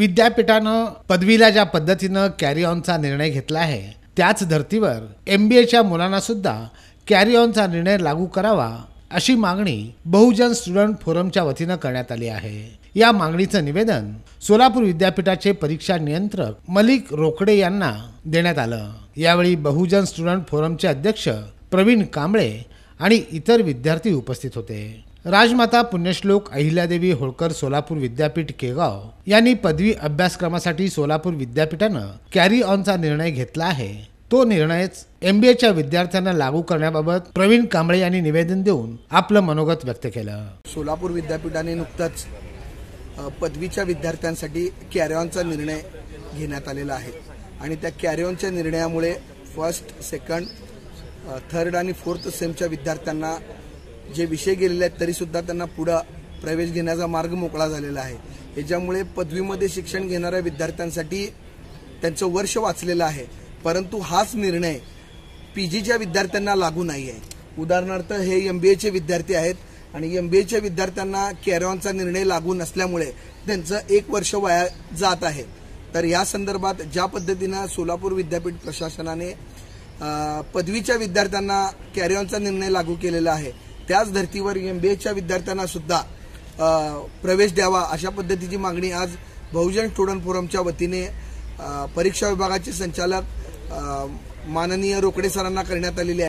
विद्यापीठानं पदवीला ज्या पद्धतीनं कॅरी ऑनचा निर्णय घेतला आहे त्याच धर्तीवर एम बी एच्या मुलांना सुद्धा कॅरी ऑनचा निर्णय लागू करावा अशी मागणी बहुजन स्टुडंट फोरमच्या वतीनं करण्यात आली आहे या मागणीचं निवेदन सोलापूर विद्यापीठाचे परीक्षा नियंत्रक मलिक रोकडे यांना देण्यात आलं यावेळी बहुजन स्टुडंट फोरमचे अध्यक्ष प्रवीण कांबळे आणि इतर विद्यार्थी उपस्थित होते राजमाता पुण्यश्लोक अहिल्यादेवी होळकर सोलापूर विद्यापीठ केगाव यांनी पदवी अभ्यासक्रमासाठी सोलापूर विद्यापीठानं कॅरी ऑनचा निर्णय घेतला आहे तो निर्णयच एमबीएच्या विद्यार्थ्यांना लागू करण्याबाबत प्रवीण कांबळे यांनी निवेदन देऊन आपलं मनोगत व्यक्त केलं सोलापूर विद्यापीठाने नुकतंच पदवीच्या विद्यार्थ्यांसाठी ऑनचा निर्णय घेण्यात आलेला आहे आणि त्या ऑनच्या निर्णयामुळे फर्स्ट सेकंड थर्ड आणि फोर्थ सेमच्या विद्यार्थ्यांना जे विषय गेलेले आहेत तरीसुद्धा त्यांना पुढं प्रवेश घेण्याचा मार्ग मोकळा झालेला आहे याच्यामुळे पदवीमध्ये शिक्षण घेणाऱ्या विद्यार्थ्यांसाठी त्यांचं वर्ष वाचलेलं आहे परंतु हाच निर्णय पी जीच्या विद्यार्थ्यांना लागू नाही आहे उदाहरणार्थ हे एम बी एचे विद्यार्थी आहेत आणि एम बी एच्या विद्यार्थ्यांना कॅरॉनचा निर्णय लागू नसल्यामुळे त्यांचं एक वर्ष वाया जात आहे तर या संदर्भात ज्या पद्धतीनं सोलापूर विद्यापीठ प्रशासनाने पदवीच्या विद्यार्थ्यांना कॅरिओनचा निर्णय लागू केलेला आहे त्याच धर्तीवर एम बी एच्या विद्यार्थ्यांना सुद्धा प्रवेश द्यावा अशा पद्धतीची मागणी आज बहुजन स्टुडंट फोरमच्या वतीने परीक्षा विभागाचे संचालक माननीय रोकडे सरांना करण्यात आलेली आहे